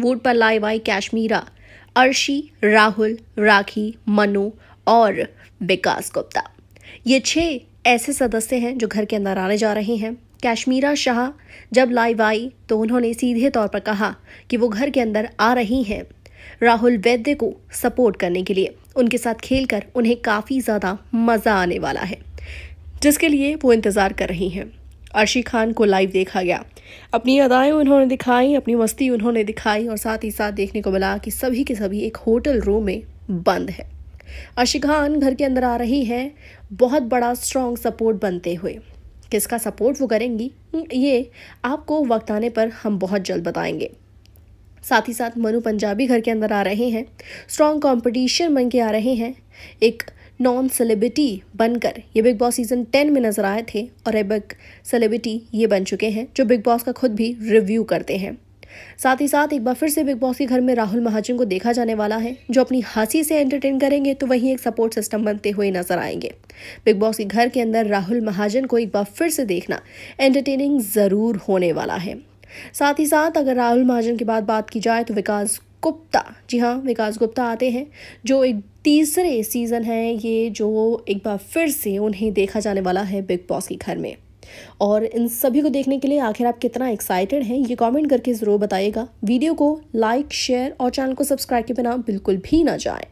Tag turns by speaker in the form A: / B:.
A: vote पर आई कैश्मीरा अर्शी राहुल राखी मनु और विकास गुप्ता ये छः ऐसे सदस्य हैं जो घर के अंदर आने जा रहे हैं कश्मीरा शाह जब लाइव आई तो उन्होंने सीधे तौर पर कहा कि वो घर के अंदर आ रही हैं राहुल वैद्य को सपोर्ट करने के लिए उनके साथ खेलकर उन्हें काफ़ी ज़्यादा मज़ा आने वाला है जिसके लिए वो इंतज़ार कर रही हैं अर्शी खान को लाइव देखा गया अपनी अदाएं उन्होंने दिखाई अपनी मस्ती उन्होंने दिखाई और साथ ही साथ देखने को मिला कि सभी के सभी एक होटल रूम में बंद है अर्शी खान घर के अंदर आ रही है बहुत बड़ा स्ट्रॉन्ग सपोर्ट बनते हुए किसका सपोर्ट वो करेंगी हम्म, ये आपको वक्त आने पर हम बहुत जल्द बताएंगे साथ ही साथ मनु पंजाबी घर के अंदर आ रहे हैं स्ट्रॉन्ग कंपटीशन बन के आ रहे हैं एक नॉन सेलिब्रिटी बनकर ये बिग बॉस सीजन टेन में नजर आए थे और अब एक सेलिब्रिटी ये बन चुके हैं जो बिग बॉस का खुद भी रिव्यू करते हैं साथ ही साथ एक बार फिर से बिग बॉस के घर में राहुल महाजन को देखा जाने वाला है जो अपनी हंसी से एंटरटेन करेंगे तो वहीं एक सपोर्ट सिस्टम बनते हुए नजर आएंगे बिग बॉस के घर के अंदर राहुल महाजन को एक बार फिर से देखना एंटरटेनिंग जरूर होने वाला है साथ ही साथ अगर राहुल महाजन की बात बात की जाए तो विकास गुप्ता जी हाँ विकास गुप्ता आते हैं जो एक तीसरे सीज़न है ये जो एक बार फिर से उन्हें देखा जाने वाला है बिग बॉस के घर में और इन सभी को देखने के लिए आखिर आप कितना एक्साइटेड हैं ये कमेंट करके ज़रूर बताइएगा वीडियो को लाइक शेयर और चैनल को सब्सक्राइब के बिना बिल्कुल भी ना जाए